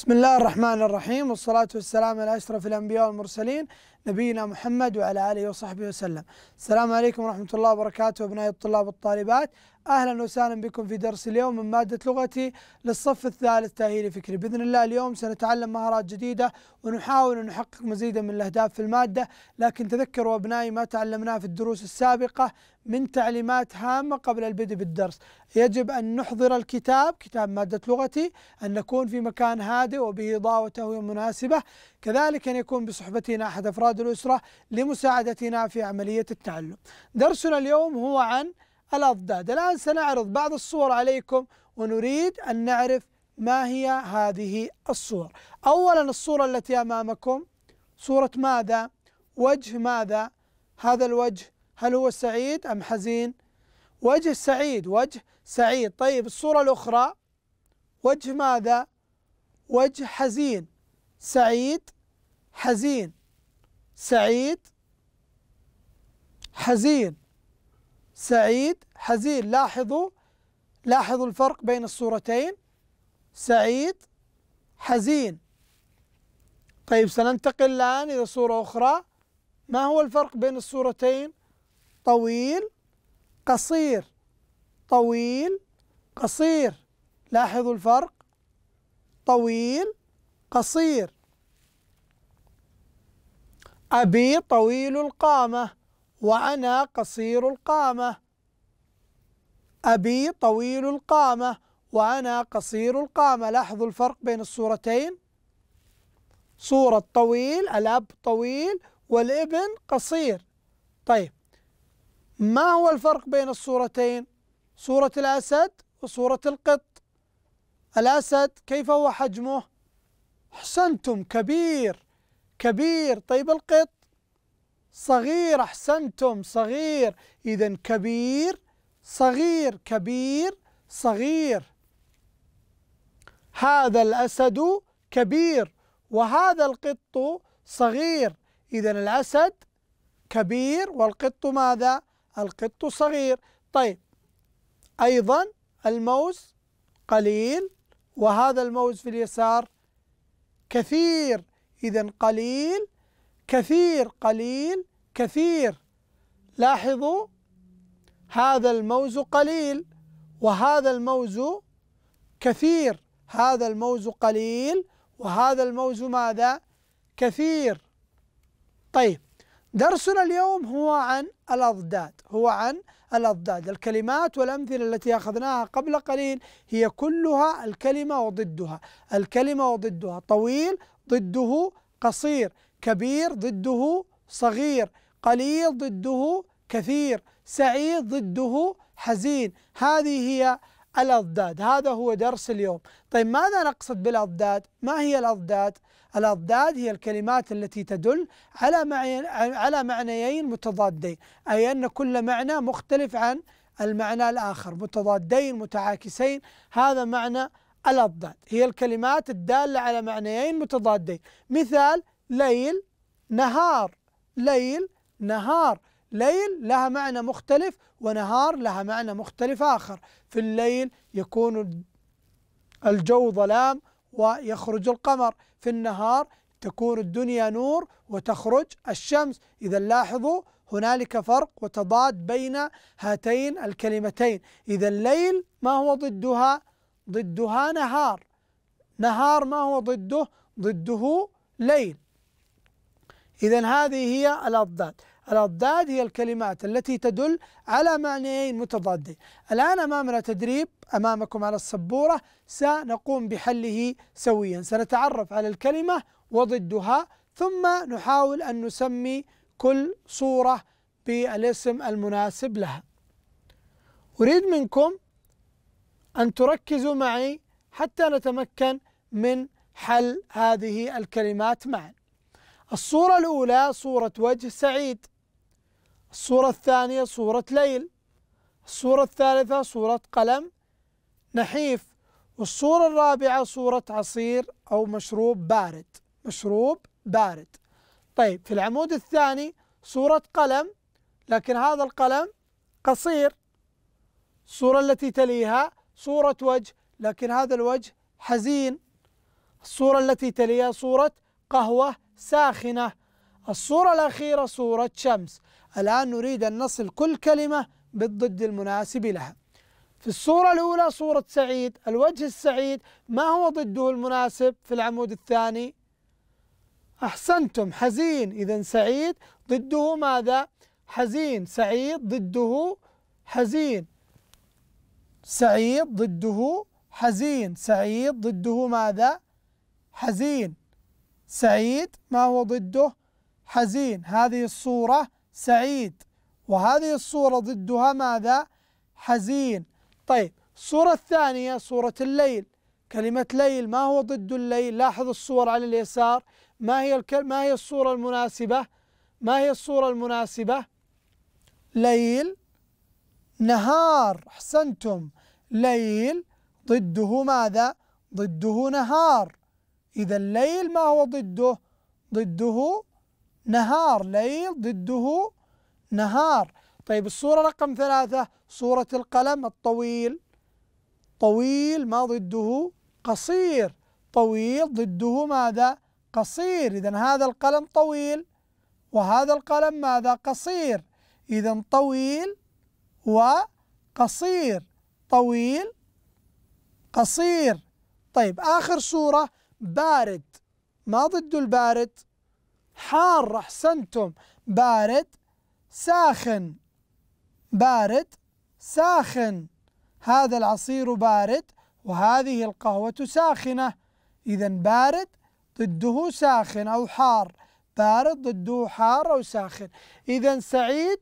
بسم الله الرحمن الرحيم والصلاة والسلام على أشرف الأنبياء والمرسلين نبينا محمد وعلى آله وصحبه وسلم السلام عليكم ورحمة الله وبركاته أبنائي الطلاب والطالبات أهلا وسهلا بكم في درس اليوم من مادة لغتي للصف الثالث تأهيلي فكري بإذن الله اليوم سنتعلم مهارات جديدة ونحاول أن نحقق مزيدا من الأهداف في المادة لكن تذكروا أبنائي ما تعلمناه في الدروس السابقة من تعليمات هامة قبل البدء بالدرس يجب أن نحضر الكتاب كتاب مادة لغتي أن نكون في مكان هادئ وبه إضاءة وتهوية مناسبة كذلك أن يكون بصحبتنا أحد أفراد الأسرة لمساعدتنا في عملية التعلم درسنا اليوم هو عن الأضداد الآن سنعرض بعض الصور عليكم ونريد أن نعرف ما هي هذه الصور أولا الصورة التي أمامكم صورة ماذا؟ وجه ماذا؟ هذا الوجه هل هو سعيد أم حزين؟ وجه سعيد وجه سعيد طيب الصورة الأخرى وجه ماذا؟ وجه حزين سعيد حزين سعيد حزين سعيد حزين لاحظوا لاحظوا الفرق بين الصورتين سعيد حزين طيب سننتقل الآن إلى صورة أخرى ما هو الفرق بين الصورتين طويل قصير طويل قصير لاحظوا الفرق طويل قصير أبي طويل القامة وأنا قصير القامة أبي طويل القامة وأنا قصير القامة لاحظوا الفرق بين الصورتين صورة طويل الأب طويل والابن قصير طيب ما هو الفرق بين الصورتين صورة الأسد وصورة القط الأسد كيف هو حجمه أحسنتم كبير كبير طيب القط صغير أحسنتم صغير إذا كبير صغير كبير صغير هذا الأسد كبير وهذا القط صغير إذا الأسد كبير والقط ماذا؟ القط صغير طيب أيضا الموز قليل وهذا الموز في اليسار كثير إذا قليل كثير قليل كثير لاحظوا هذا الموز قليل وهذا الموز كثير هذا الموز قليل وهذا الموز ماذا كثير طيب درسنا اليوم هو عن الأضداد هو عن الأضداد الكلمات والأمثلة التي أخذناها قبل قليل هي كلها الكلمة وضدها الكلمة وضدها طويل ضده قصير كبير ضده صغير قليل ضده كثير سعيد ضده حزين هذه هي الأضداد هذا هو درس اليوم طيب ماذا نقصد بالأضداد ما هي الأضداد الأضداد هي الكلمات التي تدل على معنى على معنيين متضادين أي أن كل معنى مختلف عن المعنى الآخر متضادين متعاكسين هذا معنى الأضداد هي الكلمات الدالة على معنيين متضادين مثال ليل نهار ليل نهار ليل لها معنى مختلف ونهار لها معنى مختلف آخر في الليل يكون الجو ظلام ويخرج القمر في النهار تكون الدنيا نور وتخرج الشمس إذا لاحظوا هنالك فرق وتضاد بين هاتين الكلمتين إذا الليل ما هو ضدها ضدها نهار نهار ما هو ضده ضده ليل إذا هذه هي الأضداد الأضداد هي الكلمات التي تدل على معنيين متضادين الآن أمامنا تدريب أمامكم على السبورة سنقوم بحله سويا سنتعرف على الكلمة وضدها ثم نحاول أن نسمي كل صورة بالاسم المناسب لها أريد منكم أن تركزوا معي حتى نتمكن من حل هذه الكلمات معا الصورة الأولى صورة وجه سعيد الصورة الثانية صورة ليل الصورة الثالثة صورة قلم نحيف والصورة الرابعة صورة عصير أو مشروب بارد مشروب بارد طيب في العمود الثاني صورة قلم لكن هذا القلم قصير الصورة التي تليها صورة وجه لكن هذا الوجه حزين الصورة التي تليها صورة قهوة ساخنة الصورة الأخيرة صورة شمس الآن نريد أن نصل كل كلمة بالضد المناسب لها في الصورة الأولى صورة سعيد الوجه السعيد ما هو ضده المناسب في العمود الثاني أحسنتم حزين إذا سعيد ضده ماذا حزين سعيد ضده حزين سعيد ضده حزين سعيد ضده ماذا حزين سعيد ما هو ضده حزين هذه الصورة سعيد وهذه الصورة ضدها ماذا حزين طيب الصورة الثانية صورة الليل كلمة ليل ما هو ضد الليل لاحظ الصور على اليسار ما هي الكل... ما هي الصورة المناسبة ما هي الصورة المناسبة ليل نهار احسنتم ليل ضده ماذا ضده نهار إذا الليل ما هو ضده ضده نهار ليل ضده نهار طيب الصورة رقم ثلاثة صورة القلم الطويل طويل ما ضده قصير طويل ضده ماذا قصير إذا هذا القلم طويل وهذا القلم ماذا قصير إذا طويل وقصير طويل قصير طيب آخر صورة بارد ما ضد البارد حار أحسنتم بارد ساخن بارد ساخن هذا العصير بارد وهذه القهوة ساخنة إذا بارد ضده ساخن أو حار بارد ضده حار أو ساخن إذا سعيد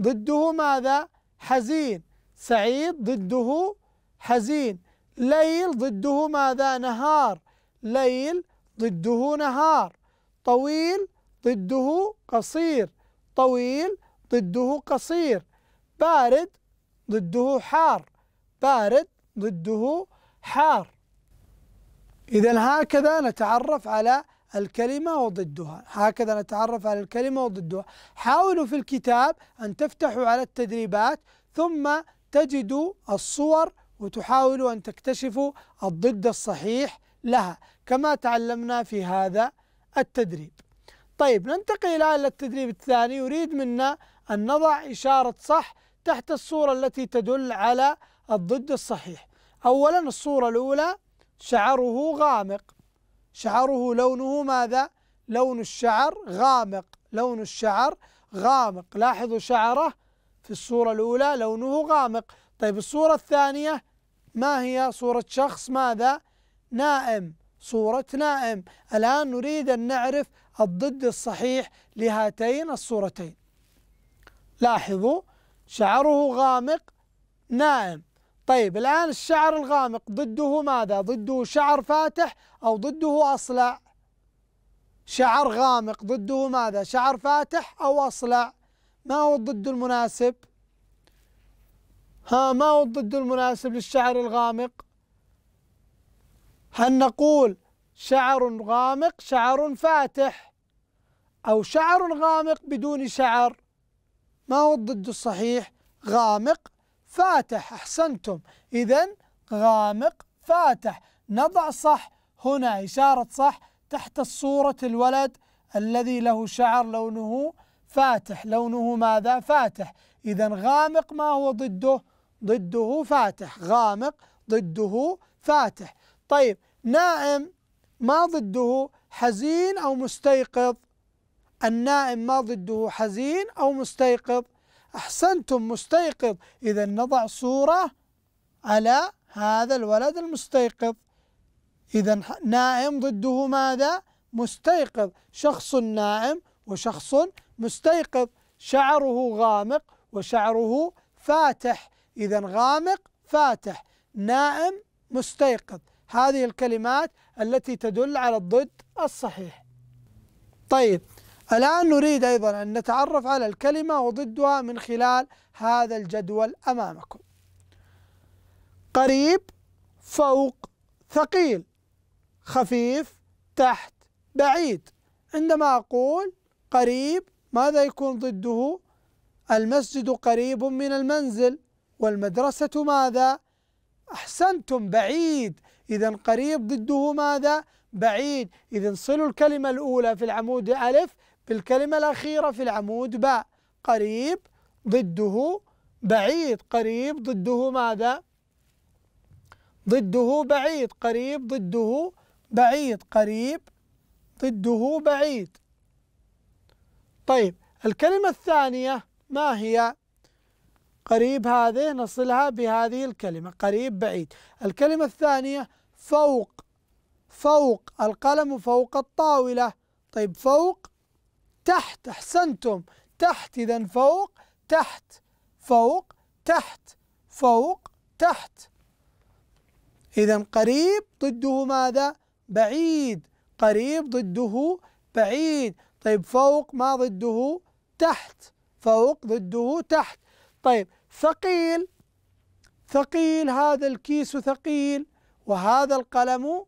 ضده ماذا؟ حزين سعيد ضده حزين ليل ضده ماذا؟ نهار ليل ضده نهار طويل ضده قصير طويل ضده قصير بارد ضده حار بارد ضده حار إذا هكذا نتعرف على الكلمة وضدها هكذا نتعرف على الكلمة وضدها حاولوا في الكتاب أن تفتحوا على التدريبات ثم تجدوا الصور وتحاولوا أن تكتشفوا الضد الصحيح لها كما تعلمنا في هذا التدريب طيب ننتقل إلى التدريب الثاني يريد منا أن نضع إشارة صح تحت الصورة التي تدل على الضد الصحيح أولا الصورة الأولى شعره غامق شعره لونه ماذا؟ لون الشعر غامق لون الشعر غامق لاحظوا شعره في الصورة الأولى لونه غامق طيب الصورة الثانية ما هي صورة شخص ماذا؟ نائم صورة نائم الآن نريد أن نعرف الضد الصحيح لهاتين الصورتين لاحظوا شعره غامق نائم طيب الآن الشعر الغامق ضده ماذا؟ ضده شعر فاتح أو ضده أصلع شعر غامق ضده ماذا؟ شعر فاتح أو أصلع ما هو الضد المناسب؟ ها ما هو الضد المناسب للشعر الغامق؟ هل نقول شعر غامق شعر فاتح أو شعر غامق بدون شعر ما هو الضد الصحيح غامق فاتح أحسنتم إذا غامق فاتح نضع صح هنا إشارة صح تحت الصورة الولد الذي له شعر لونه فاتح لونه ماذا فاتح إذا غامق ما هو ضده ضده فاتح غامق ضده فاتح طيب نائم ما ضده حزين أو مستيقظ النائم ما ضده حزين أو مستيقظ أحسنتم مستيقظ إذا نضع صورة على هذا الولد المستيقظ إذا نائم ضده ماذا؟ مستيقظ شخص نائم وشخص مستيقظ شعره غامق وشعره فاتح إذا غامق فاتح نائم مستيقظ هذه الكلمات التي تدل على الضد الصحيح طيب الآن نريد أيضا أن نتعرف على الكلمة وضدها من خلال هذا الجدول أمامكم قريب فوق ثقيل خفيف تحت بعيد عندما أقول قريب ماذا يكون ضده المسجد قريب من المنزل والمدرسة ماذا أحسنتم بعيد إذا قريب ضده ماذا؟ بعيد إذا صلوا الكلمة الأولى في العمود ألف بالكلمة الأخيرة في العمود باء قريب ضده بعيد قريب ضده ماذا؟ ضده بعيد قريب ضده بعيد قريب ضده بعيد طيب الكلمة الثانية ما هي؟ قريب هذه نصلها بهذه الكلمة قريب بعيد الكلمة الثانية فوق فوق القلم فوق الطاولة طيب فوق تحت أحسنتم تحت إذا فوق تحت فوق تحت فوق تحت إذا قريب ضده ماذا؟ بعيد قريب ضده بعيد طيب فوق ما ضده تحت فوق ضده تحت طيب ثقيل ثقيل هذا الكيس ثقيل وهذا القلم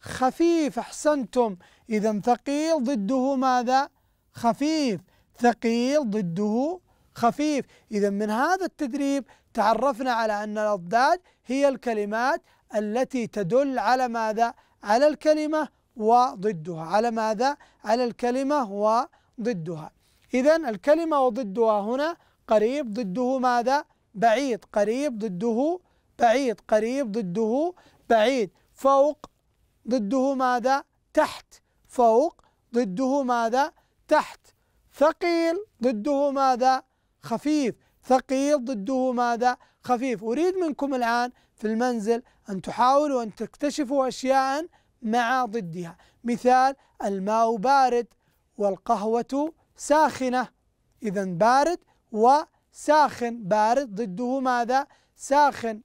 خفيف احسنتم اذا ثقيل ضده ماذا خفيف ثقيل ضده خفيف اذا من هذا التدريب تعرفنا على ان الاضداد هي الكلمات التي تدل على ماذا على الكلمه وضدها على ماذا على الكلمه وضدها اذا الكلمه وضدها هنا قريب ضده ماذا بعيد قريب ضده بعيد قريب ضده بعيد فوق ضده ماذا تحت فوق ضده ماذا تحت ثقيل ضده ماذا خفيف ثقيل ضده ماذا خفيف أريد منكم الآن في المنزل أن تحاولوا أن تكتشفوا أشياء مع ضدها مثال الماء بارد والقهوة ساخنة إذا بارد وساخن بارد ضده ماذا ساخن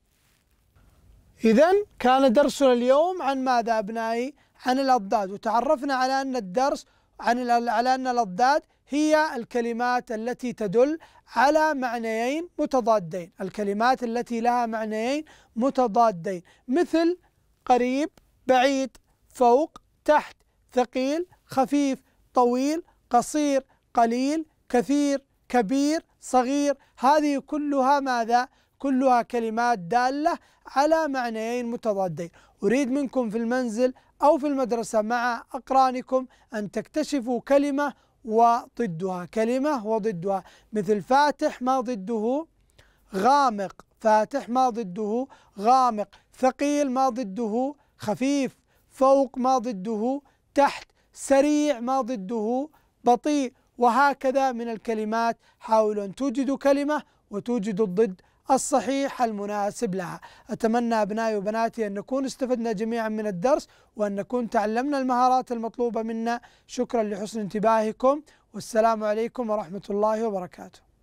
إذا كان درسنا اليوم عن ماذا أبنائي عن الأضداد وتعرفنا على أن الدرس عن على أن الأضداد هي الكلمات التي تدل على معنيين متضادين الكلمات التي لها معنيين متضادين مثل قريب بعيد فوق تحت ثقيل خفيف طويل قصير قليل كثير كبير صغير هذه كلها ماذا؟ كلها كلمات دالة على معنيين متضادين أريد منكم في المنزل أو في المدرسة مع أقرانكم أن تكتشفوا كلمة وضدها كلمة وضدها مثل فاتح ما ضده غامق فاتح ما ضده غامق ثقيل ما ضده خفيف فوق ما ضده تحت سريع ما ضده بطيء وهكذا من الكلمات حاولوا أن توجدوا كلمة وتوجدوا الضد الصحيح المناسب لها أتمنى أبنائي وبناتي أن نكون استفدنا جميعا من الدرس وأن نكون تعلمنا المهارات المطلوبة منا شكرا لحسن انتباهكم والسلام عليكم ورحمة الله وبركاته